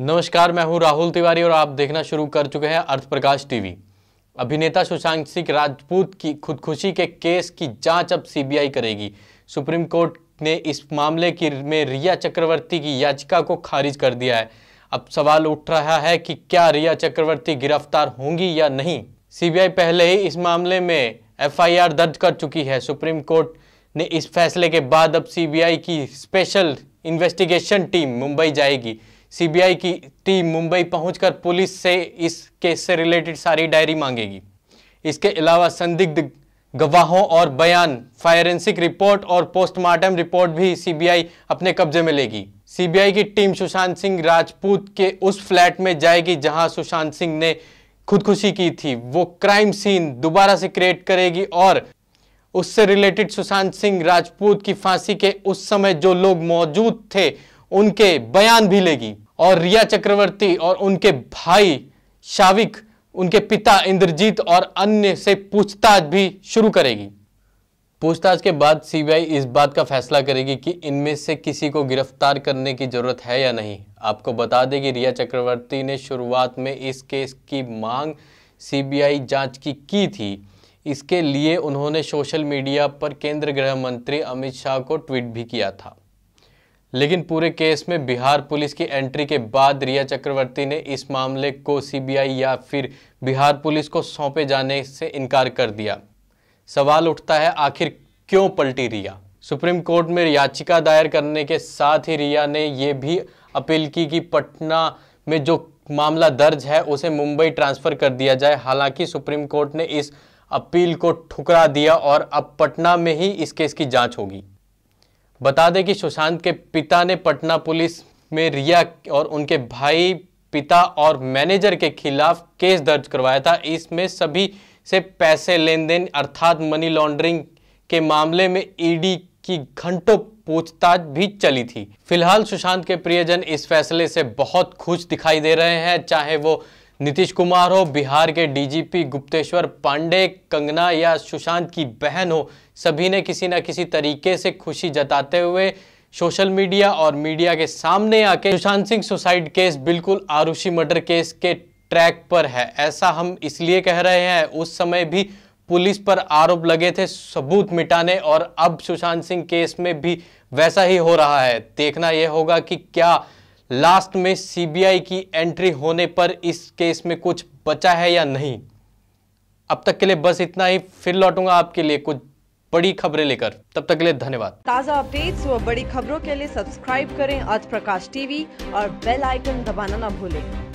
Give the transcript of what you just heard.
नमस्कार मैं हूं राहुल तिवारी और आप देखना शुरू कर चुके हैं अर्थ प्रकाश टीवी अभिनेता सुशांत सिंह राजपूत की खुदकुशी के केस की जांच अब सीबीआई करेगी सुप्रीम कोर्ट ने इस मामले की में रिया चक्रवर्ती की याचिका को खारिज कर दिया है अब सवाल उठ रहा है कि क्या रिया चक्रवर्ती गिरफ्तार होंगी या नहीं सीबीआई पहले ही इस मामले में एफआईआर दर्ज कर चुकी है सुप्रीम कोर्ट ने इस फैसले के बाद अब सीबीआई की स्पेशल इन्वेस्टिगेशन टीम मुंबई जाएगी सीबीआई की टीम मुंबई पहुंचकर पुलिस से इस केस से रिलेटेड सारी डायरी मांगेगी इसके अलावा संदिग्ध गवाहों और बयान फायरेंसिक रिपोर्ट और पोस्टमार्टम रिपोर्ट भी सीबीआई अपने कब्जे में लेगी सीबीआई की टीम सुशांत सिंह राजपूत के उस फ्लैट में जाएगी जहां सुशांत सिंह ने खुदकुशी की थी वो क्राइम सीन दोबारा से क्रिएट करेगी और उससे रिलेटेड सुशांत सिंह राजपूत की फांसी के उस समय जो लोग मौजूद थे उनके बयान भी लेगी और रिया चक्रवर्ती और उनके भाई शाविक उनके पिता इंद्रजीत और अन्य से पूछताछ भी शुरू करेगी पूछताछ के बाद सीबीआई इस बात का फैसला करेगी कि इनमें से किसी को गिरफ्तार करने की ज़रूरत है या नहीं आपको बता दें कि रिया चक्रवर्ती ने शुरुआत में इस केस की मांग सीबीआई जांच की की थी इसके लिए उन्होंने सोशल मीडिया पर केंद्र गृह मंत्री अमित शाह को ट्वीट भी किया था लेकिन पूरे केस में बिहार पुलिस की एंट्री के बाद रिया चक्रवर्ती ने इस मामले को सीबीआई या फिर बिहार पुलिस को सौंपे जाने से इनकार कर दिया सवाल उठता है आखिर क्यों पलटी रिया सुप्रीम कोर्ट में याचिका दायर करने के साथ ही रिया ने यह भी अपील की कि पटना में जो मामला दर्ज है उसे मुंबई ट्रांसफ़र कर दिया जाए हालांकि सुप्रीम कोर्ट ने इस अपील को ठुकरा दिया और अब पटना में ही इस केस की जांच होगी बता दें कि सुशांत के पिता ने पटना पुलिस में रिया और उनके भाई पिता और मैनेजर के खिलाफ केस दर्ज करवाया था इसमें सभी से पैसे लेन देन अर्थात मनी लॉन्ड्रिंग के मामले में ईडी e की घंटों पूछताछ भी चली थी फिलहाल सुशांत के प्रियजन इस फैसले से बहुत खुश दिखाई दे रहे हैं चाहे वो नीतीश कुमार हो बिहार के डीजीपी गुप्तेश्वर पांडे कंगना या सुशांत की बहन हो सभी ने किसी न किसी तरीके से खुशी जताते हुए सोशल मीडिया और मीडिया के सामने आके सुशांत सिंह सुसाइड केस बिल्कुल आरुषि मर्डर केस के ट्रैक पर है ऐसा हम इसलिए कह रहे हैं उस समय भी पुलिस पर आरोप लगे थे सबूत मिटाने और अब सुशांत सिंह केस में भी वैसा ही हो रहा है देखना यह होगा कि क्या लास्ट में सीबीआई की एंट्री होने पर इस केस में कुछ बचा है या नहीं अब तक के लिए बस इतना ही फिर लौटूंगा आपके लिए कुछ बड़ी खबरें लेकर तब तक के लिए धन्यवाद ताज़ा अपडेट्स व बड़ी खबरों के लिए सब्सक्राइब करें आज प्रकाश टीवी और बेल आइकन दबाना ना भूलें